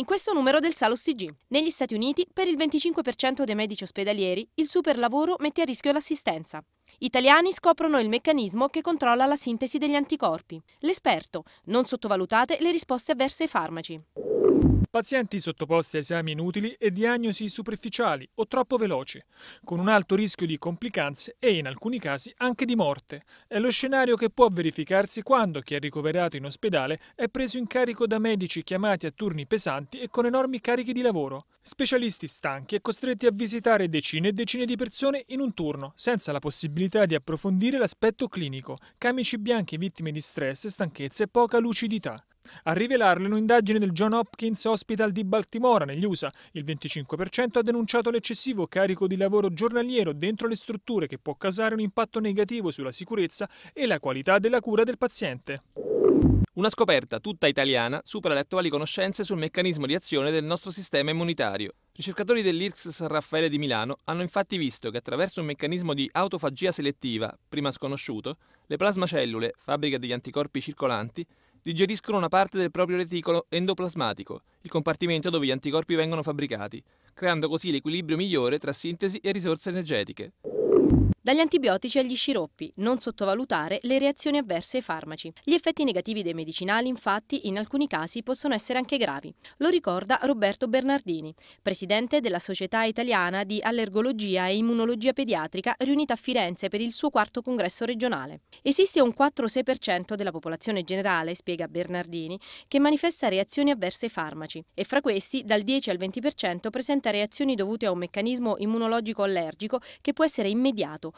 in questo numero del Salo TG. Negli Stati Uniti, per il 25% dei medici ospedalieri, il superlavoro mette a rischio l'assistenza. Italiani scoprono il meccanismo che controlla la sintesi degli anticorpi. L'esperto, non sottovalutate le risposte avverse ai farmaci pazienti sottoposti a esami inutili e diagnosi superficiali o troppo veloci, con un alto rischio di complicanze e in alcuni casi anche di morte. È lo scenario che può verificarsi quando chi è ricoverato in ospedale è preso in carico da medici chiamati a turni pesanti e con enormi carichi di lavoro. Specialisti stanchi e costretti a visitare decine e decine di persone in un turno, senza la possibilità di approfondire l'aspetto clinico, camici bianchi vittime di stress, stanchezza e poca lucidità. A rivelarlo in un'indagine del John Hopkins Hospital di Baltimora, negli USA, il 25% ha denunciato l'eccessivo carico di lavoro giornaliero dentro le strutture che può causare un impatto negativo sulla sicurezza e la qualità della cura del paziente. Una scoperta tutta italiana supera le attuali conoscenze sul meccanismo di azione del nostro sistema immunitario. Ricercatori dell'IRCS San Raffaele di Milano hanno infatti visto che attraverso un meccanismo di autofagia selettiva, prima sconosciuto, le plasmacellule, fabbrica degli anticorpi circolanti, digeriscono una parte del proprio reticolo endoplasmatico, il compartimento dove gli anticorpi vengono fabbricati, creando così l'equilibrio migliore tra sintesi e risorse energetiche. Dagli antibiotici agli sciroppi, non sottovalutare le reazioni avverse ai farmaci. Gli effetti negativi dei medicinali, infatti, in alcuni casi possono essere anche gravi. Lo ricorda Roberto Bernardini, presidente della Società Italiana di Allergologia e Immunologia Pediatrica, riunita a Firenze per il suo quarto congresso regionale. Esiste un 4-6% della popolazione generale, spiega Bernardini, che manifesta reazioni avverse ai farmaci e fra questi dal 10 al 20% presenta reazioni dovute a un meccanismo immunologico allergico che può essere immediato studiato.